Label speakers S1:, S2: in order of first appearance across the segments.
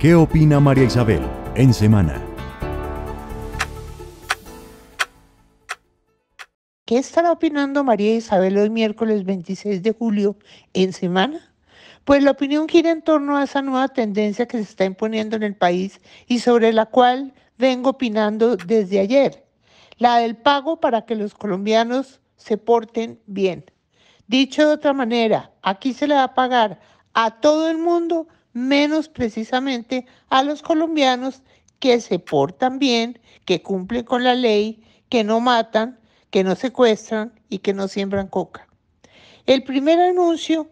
S1: ¿Qué opina María Isabel en semana? ¿Qué estará opinando María Isabel hoy miércoles 26 de julio en semana? Pues la opinión gira en torno a esa nueva tendencia que se está imponiendo en el país y sobre la cual vengo opinando desde ayer, la del pago para que los colombianos se porten bien. Dicho de otra manera, aquí se le va a pagar a todo el mundo menos precisamente a los colombianos que se portan bien, que cumplen con la ley, que no matan, que no secuestran y que no siembran coca. El primer anuncio,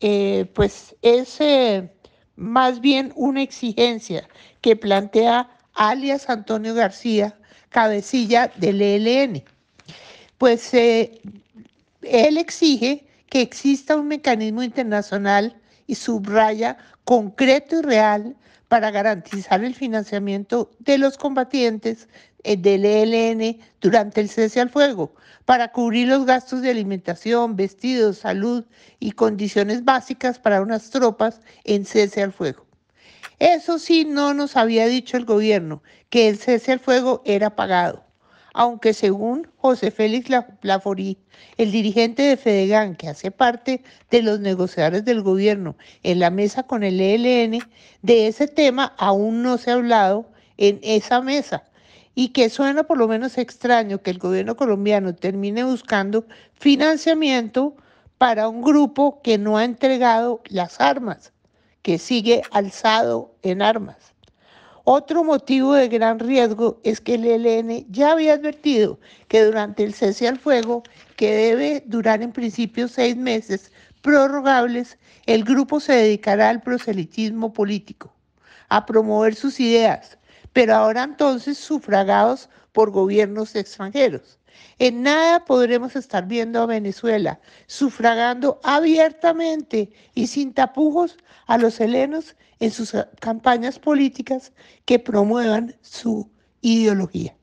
S1: eh, pues, es eh, más bien una exigencia que plantea alias Antonio García, cabecilla del ELN. Pues eh, él exige que exista un mecanismo internacional y subraya concreto y real para garantizar el financiamiento de los combatientes eh, del ELN durante el cese al fuego, para cubrir los gastos de alimentación, vestidos, salud y condiciones básicas para unas tropas en cese al fuego. Eso sí, no nos había dicho el gobierno, que el cese al fuego era pagado aunque según José Félix Laforí, el dirigente de Fedegan, que hace parte de los negociadores del gobierno en la mesa con el ELN, de ese tema aún no se ha hablado en esa mesa y que suena por lo menos extraño que el gobierno colombiano termine buscando financiamiento para un grupo que no ha entregado las armas, que sigue alzado en armas. Otro motivo de gran riesgo es que el ELN ya había advertido que durante el cese al fuego, que debe durar en principio seis meses prorrogables, el grupo se dedicará al proselitismo político, a promover sus ideas, pero ahora entonces sufragados por gobiernos extranjeros. En nada podremos estar viendo a Venezuela sufragando abiertamente y sin tapujos a los helenos en sus campañas políticas que promuevan su ideología.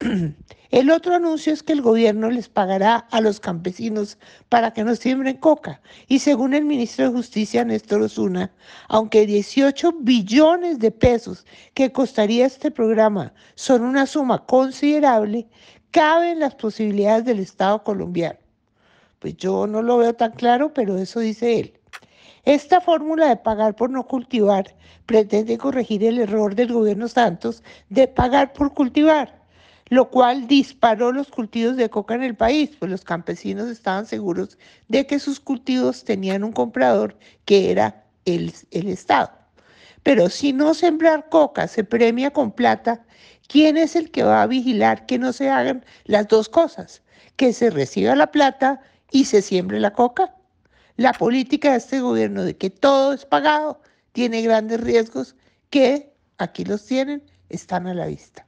S1: El otro anuncio es que el gobierno les pagará a los campesinos para que no siembren coca. Y según el ministro de Justicia, Néstor Osuna, aunque 18 billones de pesos que costaría este programa son una suma considerable, caben las posibilidades del Estado colombiano. Pues yo no lo veo tan claro, pero eso dice él. Esta fórmula de pagar por no cultivar pretende corregir el error del gobierno Santos de pagar por cultivar, lo cual disparó los cultivos de coca en el país, pues los campesinos estaban seguros de que sus cultivos tenían un comprador que era el, el Estado. Pero si no sembrar coca se premia con plata, ¿quién es el que va a vigilar que no se hagan las dos cosas? Que se reciba la plata y se siembre la coca. La política de este gobierno de que todo es pagado tiene grandes riesgos que, aquí los tienen, están a la vista.